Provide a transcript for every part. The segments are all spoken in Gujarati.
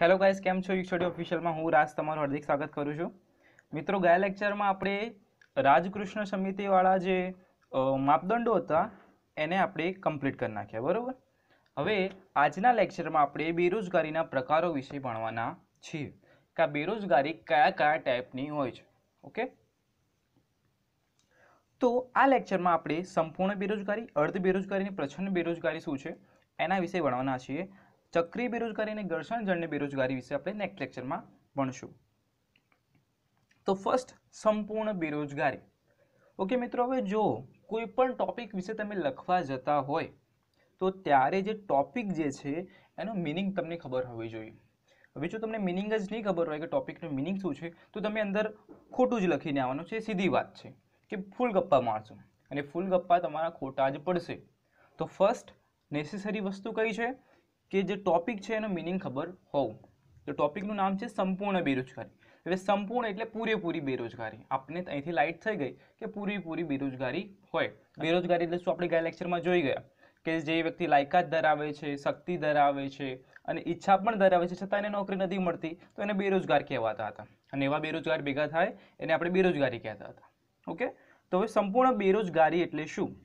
હેલો ગાઈસ કેમ છો યુક્સોડી ઓફિશિયલમાં હું રાજ તમારું હાર્દિક સ્વાગત કરું છું મિત્રો ગયા લેક્ચરમાં આપણે રાજકૃષ્ણ સમિતિવાળા જે માપદંડો હતા એને આપણે કમ્પ્લીટ કરી નાખ્યા બરાબર હવે આજના લેક્ચરમાં આપણે બેરોજગારીના પ્રકારો વિશે ભણવાના છીએ કે આ બેરોજગારી કયા કયા ટાઈપની હોય છે ઓકે તો આ લેક્ચરમાં આપણે સંપૂર્ણ બેરોજગારી અર્ધ બેરોજગારી અને પ્રછન્ન બેરોજગારી શું છે એના વિશે ભણવાના છીએ ચક્રી બેરોજગારી અને ઘર્ષણજન્ય બેરોજગારી વિશે આપણે નેક્સ્ટ લેક્ચરમાં ભણશું તો ફર્સ્ટ સંપૂર્ણ બેરોજગારી ઓકે મિત્રો હવે જો કોઈ પણ ટોપિક વિશે તમે લખવા જતા હોય તો ત્યારે જે ટોપિક જે છે એનો મિનિંગ તમને ખબર હોવી જોઈએ હવે જો તમને મિનિંગ જ નહીં ખબર હોય કે ટોપિકનો મિનિંગ શું છે તો તમે અંદર ખોટું જ લખીને આવવાનું છે સીધી વાત છે કે ફૂલ ગપ્પા મારશો અને ફૂલ ગપ્પા તમારા ખોટા જ પડશે તો ફર્સ્ટ નેસેસરી વસ્તુ કઈ છે કે જે ટોપિક છે એનો મિનિંગ ખબર હોવું તો ટોપિકનું નામ છે સંપૂર્ણ બેરોજગારી હવે સંપૂર્ણ એટલે પૂરેપૂરી બેરોજગારી આપણે અહીંથી લાઇટ થઈ ગઈ કે પૂરેપૂરી બેરોજગારી હોય બેરોજગારી એટલે શું આપણે ગયા લેક્ચરમાં જોઈ ગયા કે જે વ્યક્તિ લાયકાત ધરાવે છે શક્તિ ધરાવે છે અને ઈચ્છા પણ ધરાવે છે છતાં એને નોકરી નથી મળતી તો એને બેરોજગાર કહેવાતા હતા અને એવા બેરોજગાર ભેગા થાય એને આપણે બેરોજગારી કહેતા હતા ઓકે તો હવે સંપૂર્ણ બેરોજગારી એટલે શું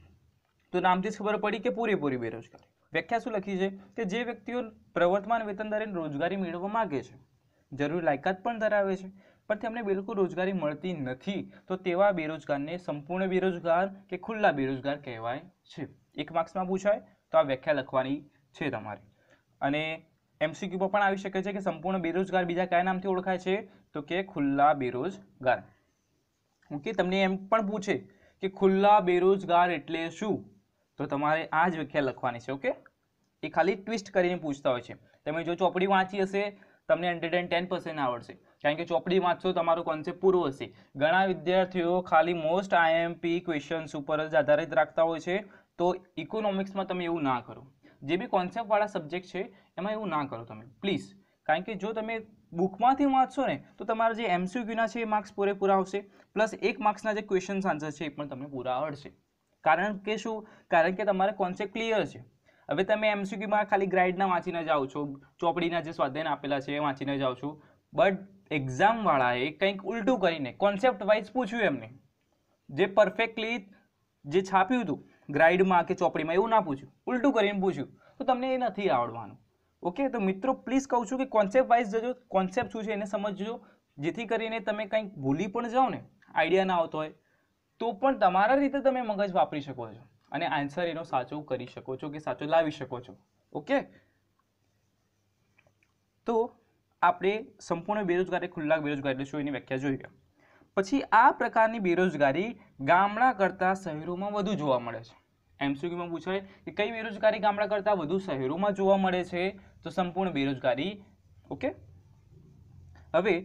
તો નામથી જ ખબર પડી કે પૂરેપૂરી બેરોજગારી વ્યાખ્યા શું લખી છે કે જે વ્યક્તિઓ પ્રવર્તમાન વેતન દરે રોજગારી મેળવવા માગે છે જરૂરી લાયકાત પણ ધરાવે છે પણ તેમને બિલકુલ રોજગારી મળતી નથી તો તેવા બેરોજગારને સંપૂર્ણ બેરોજગાર કે ખુલ્લા બેરોજગાર કહેવાય છે એક માર્ક્સમાં પૂછાય તો આ વ્યાખ્યા લખવાની છે તમારે અને એમસીક્યુમાં પણ આવી શકે છે કે સંપૂર્ણ બેરોજગાર બીજા કયા નામથી ઓળખાય છે તો કે ખુલ્લા બેરોજગાર ઓકે તમને એમ પણ પૂછે કે ખુલ્લા બેરોજગાર એટલે શું તો તમારે આ જ વ્યાખ્યા લખવાની છે ઓકે એ ખાલી ટ્વિસ્ટ કરીને પૂછતા હોય છે તમે જો ચોપડી વાંચી હશે તમને હંડ્રેડ એન્ડ ટેન પર્સન્ટ આવડશે કારણ કે ચોપડી વાંચશો તમારો કોન્સેપ્ટ પૂરો હશે ઘણા વિદ્યાર્થીઓ ખાલી મોસ્ટ આઈએમપી ક્વેશ્ચન્સ ઉપર જ આધારિત રાખતા હોય છે તો ઇકોનોમિક્સમાં તમે એવું ના કરો જે બી કોન્સેપ્ટવાળા સબ્જેક્ટ છે એમાં એવું ના કરો તમે પ્લીઝ કારણ કે જો તમે બુકમાંથી વાંચશો ને તો તમારા જે એમસીક્યુના છે એ માર્ક્સ પૂરેપૂરા આવશે પ્લસ એક માર્ક્સના જે ક્વેશ્ચન્સ આન્સર છે એ પણ તમને પૂરા આવડશે કારણ કે શું કારણ કે તમારે કોન્સેપ્ટ ક્લિયર છે હવે તમે એમસીક્યુમાં ખાલી ગ્રાઇડના વાંચીને જાઓ છો ચોપડીના જે સ્વાધ્યાયને આપેલા છે એ વાંચીને જાઓ છો બટ એક્ઝામવાળાએ કંઈક ઉલટું કરીને કોન્સેપ્ટ વાઇઝ પૂછ્યું એમને જે પરફેક્ટલી જે છાપ્યું હતું ગ્રાઇડમાં કે ચોપડીમાં એવું ના પૂછ્યું ઉલટું કરીને પૂછ્યું તો તમને એ નથી આવડવાનું ઓકે તો મિત્રો પ્લીઝ કહું છું કે કોન્સેપ્ટ વાઇઝ જજો કોન્સેપ્ટ શું છે એને સમજજો જેથી કરીને તમે કંઈક ભૂલી પણ જાઓ ને આઈડિયા ના આવતો હોય તો પણ તમારા રીતે તમે મગજ વાપરી શકો છો અને આન્સર એનો સાચો કરી શકો છો કે સાચો લાવી શકો છો ઓકે તો આપણે સંપૂર્ણ બેરોજગારી ખુલ્લા બેરોજગારી એટલે શું એની વ્યાખ્યા જોઈ ગયા પછી આ પ્રકારની બેરોજગારી ગામડા કરતાં શહેરોમાં વધુ જોવા મળે છે એમસીક્યુમાં પૂછાય કે કઈ બેરોજગારી ગામડા કરતાં વધુ શહેરોમાં જોવા મળે છે તો સંપૂર્ણ બેરોજગારી ઓકે હવે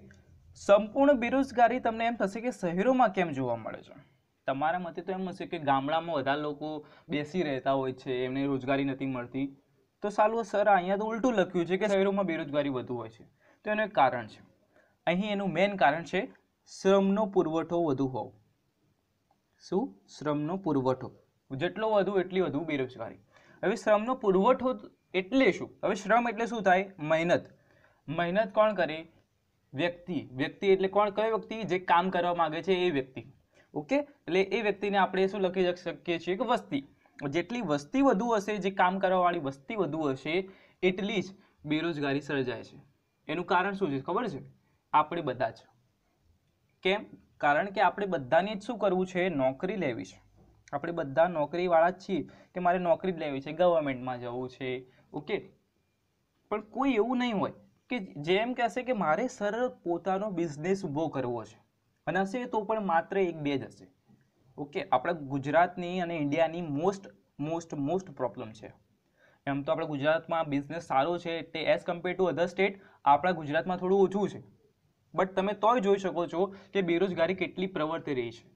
સંપૂર્ણ બેરોજગારી તમને એમ થશે કે શહેરોમાં કેમ જોવા મળે છે તમારા મતે તો એમ હશે કે ગામડામાં વધારે લોકો બેસી રહેતા હોય છે એમને રોજગારી નથી મળતી તો સાલું સર અહીંયા તો ઉલટું લખ્યું છે કે શહેરોમાં બેરોજગારી વધુ હોય છે તો એનું એક કારણ છે અહીં એનું મેઇન કારણ છે શ્રમનો પુરવઠો વધુ હોવો શું શ્રમનો પુરવઠો જેટલો વધુ એટલી વધુ બેરોજગારી હવે શ્રમનો પુરવઠો એટલે શું હવે શ્રમ એટલે શું થાય મહેનત મહેનત કોણ કરે વ્યક્તિ વ્યક્તિ એટલે કોણ કયો વ્યક્તિ જે કામ કરવા માગે છે એ વ્યક્તિ ઓકે એટલે એ વ્યક્તિને આપણે શું લખી શકીએ છીએ કે વસ્તી જેટલી વસ્તી વધુ હશે જે કામ કરવાવાળી વસ્તી વધુ હશે એટલી જ બેરોજગારી સર્જાય છે એનું કારણ શું છે ખબર છે આપણે બધા જ કેમ કારણ કે આપણે બધાને જ શું કરવું છે નોકરી લેવી છે આપણે બધા નોકરીવાળા જ છીએ કે મારે નોકરી જ લેવી છે ગવર્મેન્ટમાં જવું છે ઓકે પણ કોઈ એવું નહીં હોય કે જેમ કહેશે કે મારે સર પોતાનો બિઝનેસ ઊભો કરવો છે અને હશે તો પણ માત્ર એક બે જ હશે ઓકે આપણા ગુજરાતની અને ઇન્ડિયાની મોસ્ટ મોસ્ટ મોસ્ટ પ્રોબ્લેમ છે એમ તો આપણા ગુજરાતમાં બિઝનેસ સારો છે તે as compare to other state આપણા ગુજરાતમાં થોડું ઓછું છે બટ તમે તોય જોઈ શકો છો કે બેરોજગારી કેટલી પ્રવર્તી રહી છે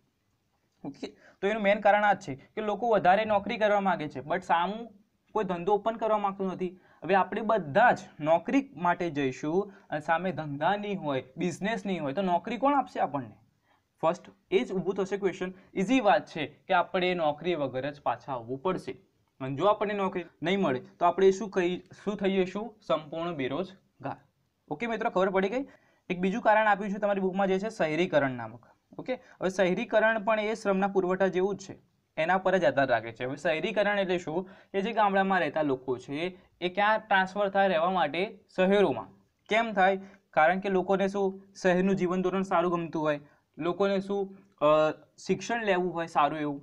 ઓકે તો એનું મેઇન કારણ આ જ છે કે લોકો વધારે નોકરી કરવા માગે છે બટ સામું કોઈ ધંધો ઓપન કરવા માગતું નથી હવે આપણે બધા જ નોકરી માટે જઈશું અને સામે ધંધા નહીં હોય બિઝનેસ નહીં હોય તો નોકરી કોણ આપશે આપણને ફર્સ્ટ એ જ ઊભું થશે ક્વેશ્ચન ઇઝી વાત છે કે આપણે નોકરી વગર જ પાછા આવવું પડશે અને જો આપણને નોકરી નહીં મળે તો આપણે શું કહી શું થઈ જઈશું સંપૂર્ણ બેરોજગાર ઓકે મિત્રો ખબર પડી ગઈ એક બીજું કારણ આપ્યું છે તમારી બુકમાં જે છે શહેરીકરણ નામક ઓકે હવે શહેરીકરણ પણ એ શ્રમના પુરવઠા જેવું જ છે એના પર જ આધાર રાખે છે હવે શહેરીકરણ એટલે શું કે જે ગામડામાં રહેતા લોકો છે એ ક્યાં ટ્રાન્સફર થાય રહેવા માટે શહેરોમાં કેમ થાય કારણ કે લોકોને શું શહેરનું જીવન ધોરણ સારું ગમતું હોય લોકોને શું શિક્ષણ લેવું હોય સારું એવું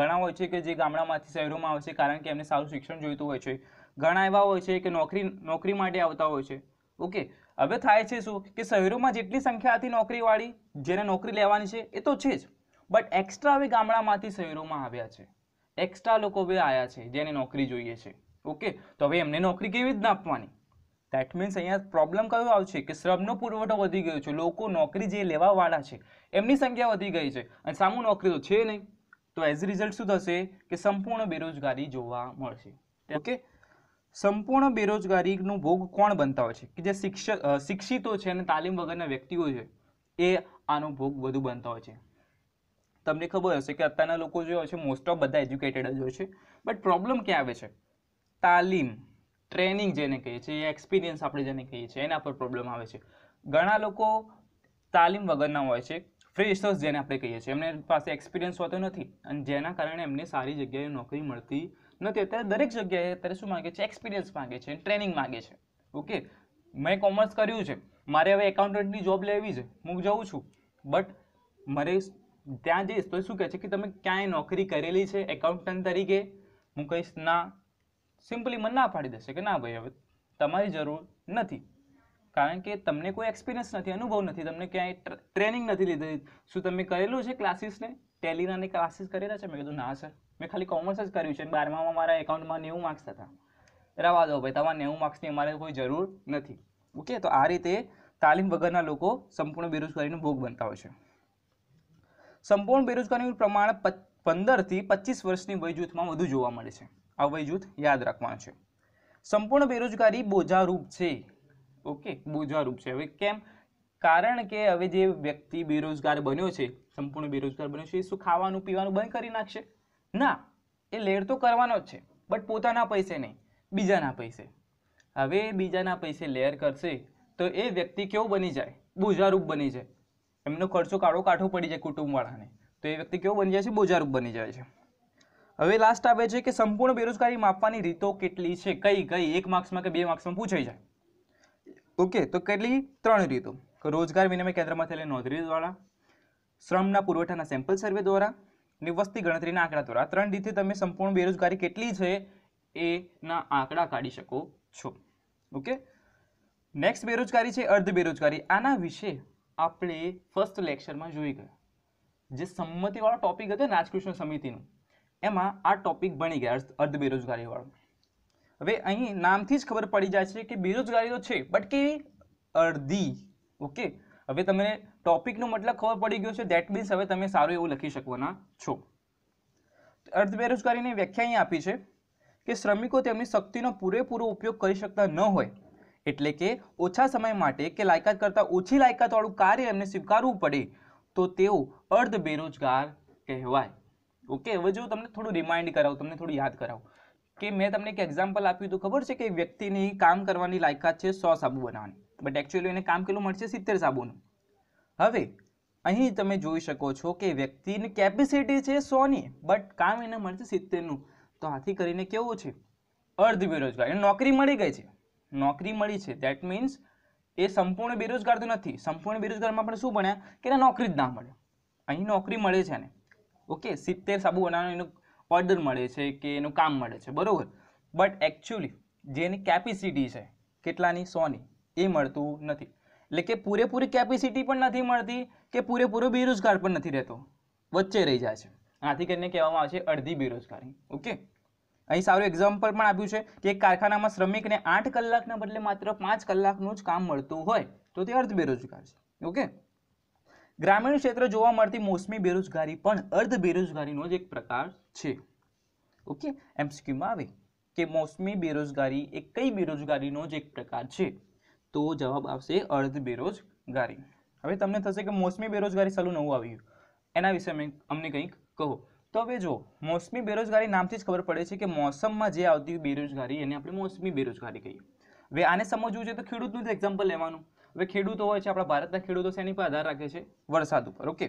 ઘણા હોય છે કે જે ગામડામાંથી શહેરોમાં આવે છે કારણ કે એમને સારું શિક્ષણ જોઈતું હોય છે ઘણા એવા હોય છે કે નોકરી નોકરી માટે આવતા હોય છે ઓકે હવે થાય છે શું કે શહેરોમાં જેટલી સંખ્યા હતી નોકરીવાળી જેને નોકરી લેવાની છે એ તો છે જ બટ એક્સ્ટ્રા હવે ગામડામાંથી શહેરોમાં આવ્યા છે એક્સ્ટ્રા લોકો હવે આવ્યા છે જેને નોકરી જોઈએ છે ઓકે તો હવે એમને નોકરી કેવી રીતના આપવાની દેટ મીન્સ અહીંયા પ્રોબ્લેમ કયો આવશે કે શ્રમનો પુરવઠો વધી ગયો છે લોકો નોકરી જે લેવાવાળા છે એમની સંખ્યા વધી ગઈ છે અને સામું નોકરી તો છે નહીં તો એઝ રિઝલ્ટ શું થશે કે સંપૂર્ણ બેરોજગારી જોવા મળશે ઓકે સંપૂર્ણ બેરોજગારીનો ભોગ કોણ બનતા હોય છે કે જે શિક્ષક શિક્ષિતો છે અને તાલીમ વગરના વ્યક્તિઓ છે એ આનો ભોગ વધુ બનતા હોય છે તમને ખબર હશે કે અત્યારના લોકો જે હોય છે મોસ્ટ ઓફ બધા એજ્યુકેટેડ જ હોય છે બટ પ્રોબ્લેમ ક્યાં આવે છે તાલીમ ટ્રેનિંગ જેને કહીએ છીએ એક્સપિરિયન્સ આપણે જેને કહીએ છીએ એના પર પ્રોબ્લેમ આવે છે ઘણા લોકો તાલીમ વગરના હોય છે ફ્રેશર્સ જેને આપણે કહીએ છીએ એમને પાસે એક્સપિરિયન્સ હોતો નથી અને જેના કારણે એમને સારી જગ્યાએ નોકરી મળતી નથી અત્યારે દરેક જગ્યાએ અત્યારે શું માગે છે એક્સપિરિયન્સ માગે છે ટ્રેનિંગ માગે છે ઓકે મેં કોમર્સ કર્યું છે મારે હવે એકાઉન્ટન્ટની જોબ લેવી છે હું જઉં છું બટ મારે ત્યાં જઈશ તો શું કહે છે કે તમે ક્યાંય નોકરી કરેલી છે એકાઉન્ટન્ટ તરીકે હું કહીશ ના સિમ્પલી મને ના પાડી દેશે કે ના ભાઈ હવે તમારી જરૂર નથી કારણ કે તમને કોઈ એક્સપિરિયન્સ નથી અનુભવ નથી તમને ક્યાંય ટ્રેનિંગ નથી લીધી શું તમે કરેલું છે ક્લાસીસને ટેલીના ક્લાસીસ કરેલા છે મેં કીધું ના સર મેં ખાલી કોમર્સ જ કર્યું છે બારમામાં મારા એકાઉન્ટમાં નેવું માર્ક્સ હતા રવા દો ભાઈ તમારા નેવું માર્ક્સની અમારે કોઈ જરૂર નથી ઓકે તો આ રીતે તાલીમ વગરના લોકો સંપૂર્ણ બેરોજગારીનો ભોગ બનતા હોય છે સંપૂર્ણ બેરોજગારીનું પ્રમાણ પંદરથી પચીસ વર્ષની વયજૂથમાં વધુ જોવા મળે છે આ વયજૂથ યાદ રાખવાનું છે સંપૂર્ણ બેરોજગારી બોજારૂપ છે ઓકે બોજારૂપ છે હવે કેમ કારણ કે હવે જે વ્યક્તિ બેરોજગાર બન્યો છે સંપૂર્ણ બેરોજગાર બન્યો છે એ શું ખાવાનું પીવાનું બંધ કરી નાખશે ના એ લેર તો કરવાનો જ છે બટ પોતાના પૈસે નહીં બીજાના પૈસે હવે બીજાના પૈસે લેર કરશે તો એ વ્યક્તિ કેવો બની જાય બોજારૂપ બની જાય એમનો ખર્ચો કાળો કાઠો પડી જાય કુટુંબવાળાને તો એ વ્યક્તિ કેવો બની જાય છે બોજારૂપ બની જાય છે હવે લાસ્ટ આવે છે કે સંપૂર્ણ બેરોજગારી માપવાની રીતો કેટલી છે કઈ કઈ એક માર્ક્સમાં કે બે માર્ક્સમાં પૂછાઈ જાય ઓકે તો કેટલી ત્રણ રીતો રોજગાર વિનિમય કેન્દ્રમાં થયેલી નોંધણી દ્વારા શ્રમના પુરવઠાના સેમ્પલ સર્વે દ્વારા અને વસ્તી ગણતરીના આંકડા દ્વારા ત્રણ રીતે તમે સંપૂર્ણ બેરોજગારી કેટલી છે એના આંકડા કાઢી શકો છો ઓકે નેક્સ્ટ બેરોજગારી છે અર્ધ બેરોજગારી આના વિશે આપણે ફર્સ્ટ લેક્ચરમાં જોઈ ગયા જે સંમતિવાળો ટોપિક હતો રાજકૃષ્ણ સમિતિનું એમાં આ ટોપિક બની ગયા અર્ધ બેરોજગારીવાળો હવે અહીં નામથી જ ખબર પડી જાય છે કે બેરોજગારી તો છે બટ કે અડધી ઓકે હવે તમને ટોપિકનો મતલબ ખબર પડી ગયો છે દેટ મીન્સ હવે તમે સારું એવું લખી શકવાના છો અર્ધ બેરોજગારીની વ્યાખ્યા અહીં આપી છે કે શ્રમિકો તેમની શક્તિનો પૂરેપૂરો ઉપયોગ કરી શકતા ન હોય એટલે કે ઓછા સમય માટે કે લાયકાત કરતાં ઓછી લાયકાતવાળું કાર્ય એમને સ્વીકારવું પડે તો તેઓ અર્ધ બેરોજગાર કહેવાય ઓકે હવે જો તમને થોડું રિમાઇન્ડ કરાવું તમને થોડું યાદ કરાવું કે મેં તમને એક એક્ઝામ્પલ આપ્યું હતું ખબર છે કે વ્યક્તિની કામ કરવાની લાયકાત છે સો સાબુ બનાવવાની બટ એકચ્યુઅલી એને કામ કેટલું મળશે સિત્તેર સાબુનું હવે અહીં તમે જોઈ શકો છો કે વ્યક્તિની કેપેસિટી છે સોની બટ કામ એને મળશે સિત્તેરનું તો આથી કરીને કેવું છે અર્ધ બેરોજગાર એને નોકરી મળી ગઈ છે નોકરી મળી છે દેટ મીન્સ એ સંપૂર્ણ બેરોજગાર તો નથી સંપૂર્ણ બેરોજગારમાં પણ શું ભણ્યા કે એને નોકરી જ ના મળે અહીં નોકરી મળે છે એને ઓકે સિત્તેર સાબુ બનાવવાનો એનો ઓર્ડર મળે છે કે એનું કામ મળે છે બરાબર બટ એકચ્યુઅલી જેની કેપેસિટી છે કેટલાની સોની એ મળતું નથી એટલે કે પૂરેપૂરી કેપેસિટી પણ નથી મળતી કે પૂરેપૂરો બેરોજગાર પણ નથી રહેતો વચ્ચે રહી જાય છે આથી કરીને કહેવામાં આવે છે અડધી બેરોજગારી ઓકે અહીં સારું એક્ઝામ્પલ પણ આપ્યું છે કે એક કારખાનામાં શ્રમિકને આઠ કલાકના બદલે માત્ર પાંચ કલાકનું જ કામ મળતું હોય તો તે અર્ધ બેરોજગાર છે ઓકે ગ્રામીણ ક્ષેત્ર જોવા મળતી મોસમી બેરોજગારી પણ અર્ધ બેરોજગારીનો જ એક પ્રકાર છે ઓકે એમ એમસીક્યુમાં આવે કે મોસમી બેરોજગારી એ કઈ બેરોજગારીનો જ એક પ્રકાર છે તો જવાબ આવશે અર્ધ બેરોજગારી હવે તમને થશે કે મોસમી બેરોજગારી સાલું નવું આવ્યું એના વિશે અમે અમને કંઈક કહો તો હવે જો મોસમી બેરોજગારી નામથી જ ખબર પડે છે કે મોસમમાં જે આવતી બેરોજગારી એને આપણે મોસમી બેરોજગારી કહીએ હવે આને સમજવું છે તો ખેડૂતનું જ એક્ઝામ્પલ લેવાનું હવે ખેડૂતો હોય છે આપણા ભારતના ખેડૂતો શેની પર આધાર રાખે છે વરસાદ ઉપર ઓકે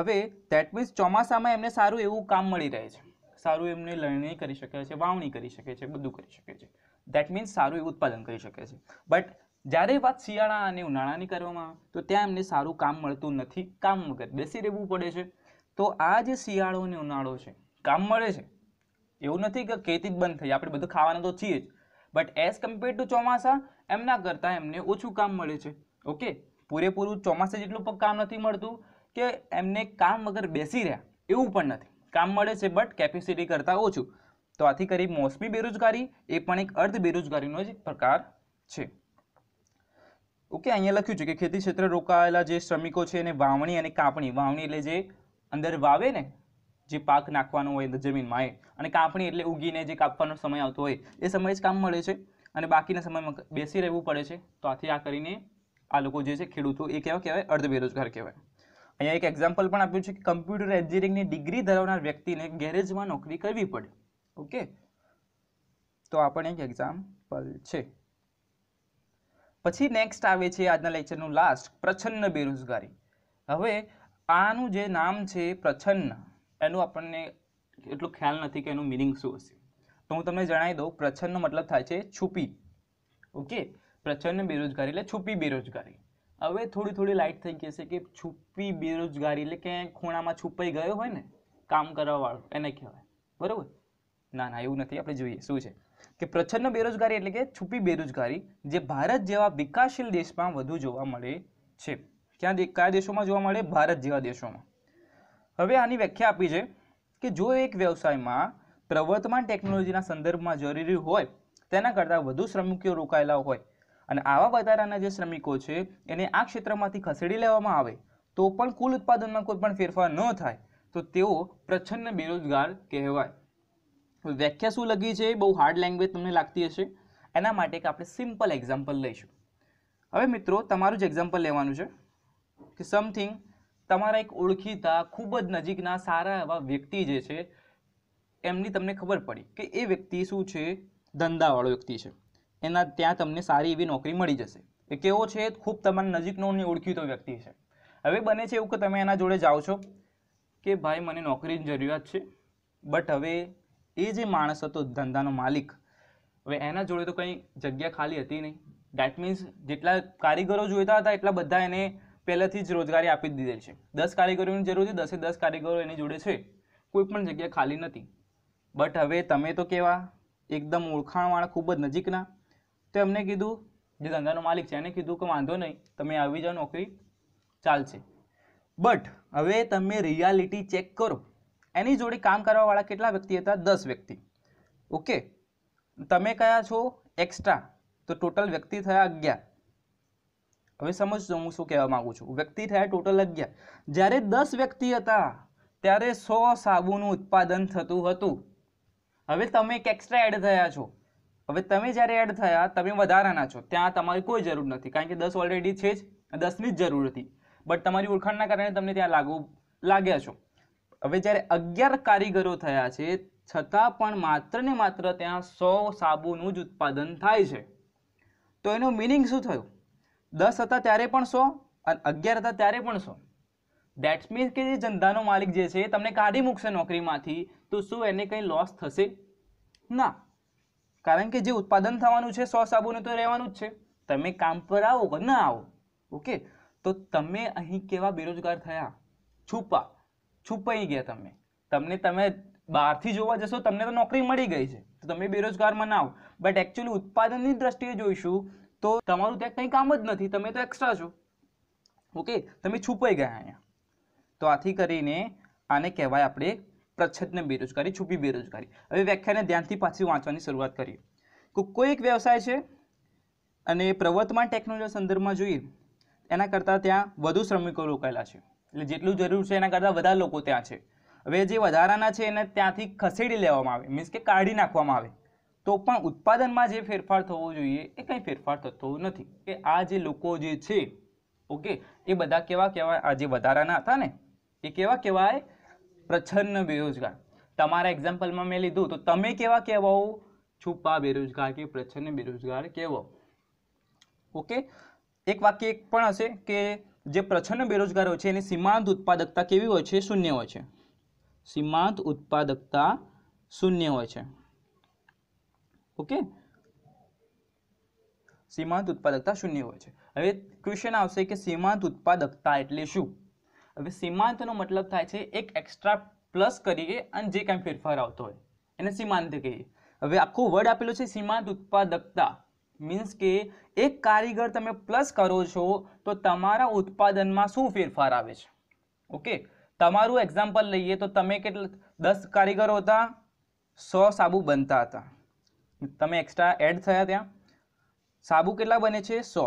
હવે દેટ મીન્સ ચોમાસામાં એમને સારું એવું કામ મળી રહે છે સારું એમને લણણી કરી શકે છે વાવણી કરી શકે છે બધું કરી શકે છે દેટ મીન્સ સારું એવું ઉત્પાદન કરી શકે છે બટ જ્યારે વાત શિયાળા અને ઉનાળાની કરવામાં તો ત્યાં એમને સારું કામ મળતું નથી કામ વગર બેસી રહેવું પડે છે તો આ જે શિયાળો અને ઉનાળો છે કામ મળે છે એવું નથી કે ખેતી જ બંધ થઈ આપણે બધું ખાવાનું તો છીએ જ બટ એઝ કમ્પેર ટુ ચોમાસા એમના કરતાં એમને ઓછું કામ મળે છે ઓકે પૂરેપૂરું ચોમાસા જેટલું પણ કામ નથી મળતું કે એમને કામ વગર બેસી રહ્યા એવું પણ નથી કામ મળે છે બટ કેપેસિટી કરતાં ઓછું તો આથી કરી મોસમી બેરોજગારી એ પણ એક અર્ધ બેરોજગારીનો જ પ્રકાર છે ઓકે અહીંયા લખ્યું છે કે ખેતી ક્ષેત્રે રોકાયેલા જે શ્રમિકો છે એને વાવણી અને કાપણી વાવણી એટલે જે અંદર વાવે ને જે પાક નાખવાનો હોય જમીનમાં એ અને કાપણી એટલે ઉગીને જે કાપવાનો સમય આવતો હોય એ સમયે જ કામ મળે છે અને બાકીના સમયમાં બેસી રહેવું પડે છે તો આથી આ કરીને આ લોકો જે છે ખેડૂતો એ કેવા કહેવાય અર્ધ બેરોજગાર કહેવાય અહીંયા એક એક્ઝામ્પલ પણ આપ્યું છે કે કમ્પ્યુટર એન્જિનિયરિંગની ડિગ્રી ધરાવનાર વ્યક્તિને ગેરેજમાં નોકરી કરવી પડે ઓકે તો આ પણ એક એક્ઝામ્પલ છે પછી નેક્સ્ટ આવે છે આજના લેક્ચરનું લાસ્ટ પ્રછન્ન બેરોજગારી હવે આનું જે નામ છે પ્રછન્ન એનું આપણને એટલો ખ્યાલ નથી કે એનું મિનિંગ શું હશે તો હું તમને જણાવી દઉં પ્રછન્નનો મતલબ થાય છે છુપી ઓકે પ્રછન્ન બેરોજગારી એટલે છુપી બેરોજગારી હવે થોડી થોડી લાઇટ થઈ ગઈ છે કે છુપી બેરોજગારી એટલે ક્યાંય ખૂણામાં છુપાઈ ગયો હોય ને કામ કરવાવાળો એને કહેવાય બરાબર ના ના એવું નથી આપણે જોઈએ શું છે કે પ્રચ્છન્ન બેરોજગારી એટલે કે છુપી બેરોજગારી જે ભારત જેવા વિકાસશીલ દેશમાં વધુ જોવા મળે છે ક્યાં કયા દેશોમાં જોવા મળે ભારત જેવા દેશોમાં હવે આની વ્યાખ્યા આપી છે કે જો એક વ્યવસાયમાં પ્રવર્તમાન ટેકનોલોજીના સંદર્ભમાં જરૂરી હોય તેના કરતાં વધુ શ્રમિકો રોકાયેલા હોય અને આવા વધારાના જે શ્રમિકો છે એને આ ક્ષેત્રમાંથી ખસેડી લેવામાં આવે તો પણ કુલ ઉત્પાદનમાં કોઈ પણ ફેરફાર ન થાય તો તેઓ પ્રચ્છન્ન બેરોજગાર કહેવાય વ્યાખ્યા શું લગી છે બહુ હાર્ડ લેંગ્વેજ તમને લાગતી હશે એના માટે કે આપણે સિમ્પલ એક્ઝામ્પલ લઈશું હવે મિત્રો તમારું જ એક્ઝામ્પલ લેવાનું છે કે સમથિંગ તમારા એક ઓળખીતા ખૂબ જ નજીકના સારા એવા વ્યક્તિ જે છે એમની તમને ખબર પડી કે એ વ્યક્તિ શું છે ધંધાવાળો વ્યક્તિ છે એના ત્યાં તમને સારી એવી નોકરી મળી જશે એ કેવો છે ખૂબ તમારા નજીકનો અને ઓળખીતો વ્યક્તિ છે હવે બને છે એવું કે તમે એના જોડે જાઓ છો કે ભાઈ મને નોકરીની જરૂરિયાત છે બટ હવે એ જે માણસ હતો ધંધાનો માલિક હવે એના જોડે તો કંઈ જગ્યા ખાલી હતી નહીં દેટ મીન્સ જેટલા કારીગરો જોઈતા હતા એટલા બધા એને પહેલેથી જ રોજગારી આપી દીધેલ છે દસ કારીગરોની જરૂર છે દસે દસ કારીગરો એની જોડે છે કોઈ પણ જગ્યા ખાલી નથી બટ હવે તમે તો કેવા એકદમ ઓળખાણવાળા ખૂબ જ નજીકના તો એમને કીધું જે ધંધાનો માલિક છે એને કીધું કે વાંધો નહીં તમે આવી જાઓ નોકરી ચાલશે બટ હવે તમે રિયાલિટી ચેક કરો એની જોડે કામ કરવાવાળા કેટલા વ્યક્તિ હતા દસ વ્યક્તિ ઓકે તમે કયા છો એક્સ્ટ્રા તો ટોટલ વ્યક્તિ થયા અગિયાર હવે સમજો હું શું કહેવા માગું છું વ્યક્તિ થયા ટોટલ અગિયાર જ્યારે દસ વ્યક્તિ હતા ત્યારે સો સાબુનું ઉત્પાદન થતું હતું હવે તમે એક એક્સ્ટ્રા એડ થયા છો હવે તમે જ્યારે એડ થયા તમે વધારાના છો ત્યાં તમારી કોઈ જરૂર નથી કારણ કે દસ ઓલરેડી છે જ દસની જ જરૂર હતી બટ તમારી ઓળખાણના કારણે તમને ત્યાં લાગુ લાગ્યા છો હવે જ્યારે અગિયાર કારીગરો થયા છે છતાં પણ માત્ર ને માત્ર ત્યાં સો સાબુનું જ ઉત્પાદન થાય છે તો એનો મિનિંગ શું થયું દસ હતા ત્યારે પણ સો અને અગિયાર હતા ત્યારે પણ સો દેટ્સ મીન્સ કે જે ધંધાનો માલિક જે છે તમને કાઢી મૂકશે નોકરીમાંથી તો શું એને કંઈ લોસ થશે ના કારણ કે જે ઉત્પાદન થવાનું છે સો સાબુને તો રહેવાનું જ છે તમે કામ પર આવો કે ના આવો ઓકે તો તમે અહીં કેવા બેરોજગાર થયા છુપા છુપાઈ ગયા તમે તમને તમે બહારથી જોવા જશો તમને તો નોકરી મળી ગઈ છે તો તમે બેરોજગારમાં ના આવો બટ એકચ્યુઅલી ઉત્પાદનની દ્રષ્ટિએ જોઈશું તો તમારું ત્યાં કંઈ કામ જ નથી તમે તો એક્સ્ટ્રા છો ઓકે તમે છુપાઈ ગયા અહીંયા તો આથી કરીને આને કહેવાય આપણે પ્રચ્છન્ન બેરોજગારી છુપી બેરોજગારી હવે વ્યાખ્યાને ધ્યાનથી પાછી વાંચવાની શરૂઆત કરીએ કોઈ એક વ્યવસાય છે અને પ્રવર્તમાન ટેકનોલોજી સંદર્ભમાં જોઈએ એના કરતાં ત્યાં વધુ શ્રમિકો રોકાયેલા છે એટલે જેટલું જરૂર છે એના કરતાં વધારે લોકો ત્યાં છે હવે જે વધારાના છે એને ત્યાંથી ખસેડી લેવામાં આવે મીન્સ કે કાઢી નાખવામાં આવે તો પણ ઉત્પાદનમાં જે ફેરફાર થવો જોઈએ એ કંઈ ફેરફાર થતો નથી કે આ જે લોકો જે છે ઓકે એ બધા કેવા કહેવાય આ જે વધારાના હતા ને એ કેવા કહેવાય પ્રછન્ન બેરોજગાર તમારા એક્ઝામ્પલમાં મેં લીધું તો તમે કેવા કહેવાઓ છુપા બેરોજગાર કે પ્રછન્ન બેરોજગાર કહેવો ઓકે એક વાક્ય એક પણ હશે કે જે પ્રછન્ન બેરોજગારો છે એની સીમાંત ઉત્પાદકતા કેવી હોય છે શૂન્ય હોય છે સીમાંત ઉત્પાદકતા શૂન્ય હોય છે ઓકે સીમાંત ઉત્પાદકતા શૂન્ય હોય છે હવે ક્વેશ્ચન આવશે કે સીમાંત ઉત્પાદકતા એટલે શું હવે સીમાંતનો મતલબ થાય છે એક એક્સ્ટ્રા પ્લસ કરીએ અને જે કાંઈ ફેરફાર આવતો હોય એને સીમાંત કહીએ હવે આખો વર્ડ આપેલો છે સીમાંત ઉત્પાદકતા મીન્સ કે એક કારીગર તમે પ્લસ કરો છો તો તમારા ઉત્પાદનમાં શું ફેરફાર આવે છે ઓકે તમારું એક્ઝામ્પલ લઈએ તો તમે કેટલા દસ કારીગરો હતા સો સાબુ બનતા હતા તમે એક્સ્ટ્રા એડ થયા ત્યાં સાબુ કેટલા બને છે સો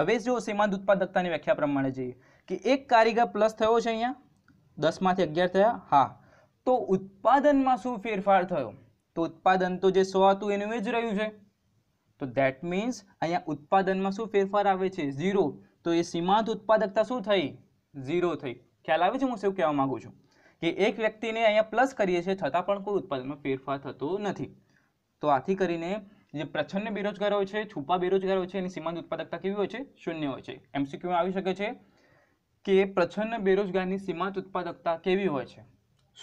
હવે જો સીમાંત ઉત્પાદકતાની વ્યાખ્યા પ્રમાણે જઈએ કે એક કારીગર પ્લસ થયો છે અહીંયા દસમાંથી અગિયાર થયા હા તો ઉત્પાદનમાં શું ફેરફાર થયો તો ઉત્પાદન તો જે સો હતું એનું એ જ રહ્યું છે તો ધેટ મીન્સ અહીંયા ઉત્પાદનમાં શું ફેરફાર આવે છે ઝીરો તો એ સીમાંત ઉત્પાદકતા શું થઈ ઝીરો થઈ ખ્યાલ આવે છે હું શું કહેવા માગું છું કે એક વ્યક્તિને અહીંયા પ્લસ કરીએ છીએ છતાં પણ કોઈ ઉત્પાદનમાં ફેરફાર થતો નથી તો આથી કરીને જે પ્રચ્છન્ન બેરોજગાર હોય છે છુપા બેરોજગાર હોય છે એની સીમાંત ઉત્પાદકતા કેવી હોય છે શૂન્ય હોય છે એમસીક્યુમાં આવી શકે છે કે પ્રચ્છન્ન બેરોજગારની સીમાંત ઉત્પાદકતા કેવી હોય છે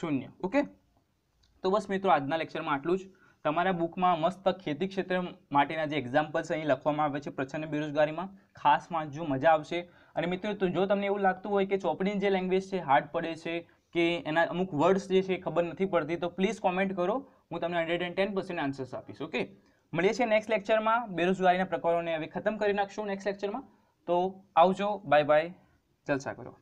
શૂન્ય ઓકે તો બસ મિત્રો આજના લેક્ચરમાં આટલું જ તમારા બુકમાં મસ્ત ખેતી ક્ષેત્ર માટેના જે એક્ઝામ્પલ્સ અહીં લખવામાં આવે છે પ્રચ્છન્ન બેરોજગારીમાં ખાસ વાંચજો મજા આવશે અને મિત્રો તો જો તમને એવું લાગતું હોય કે ચોપડીની જે લેંગ્વેજ છે હાર્ડ પડે છે કે એના અમુક વર્ડ્સ જે છે ખબર નથી પડતી તો પ્લીઝ કોમેન્ટ કરો હું તમને hundred and ten percent answers આપીશ ઓકે મળીએ છીએ નેક્સ્ટ લેક્ચરમાં બેરોજગારીના પ્રકારોને હવે ખતમ કરી નાખશું નેક્સ્ટ લેક્ચરમાં તો આવજો બાય બાય જલસા કરો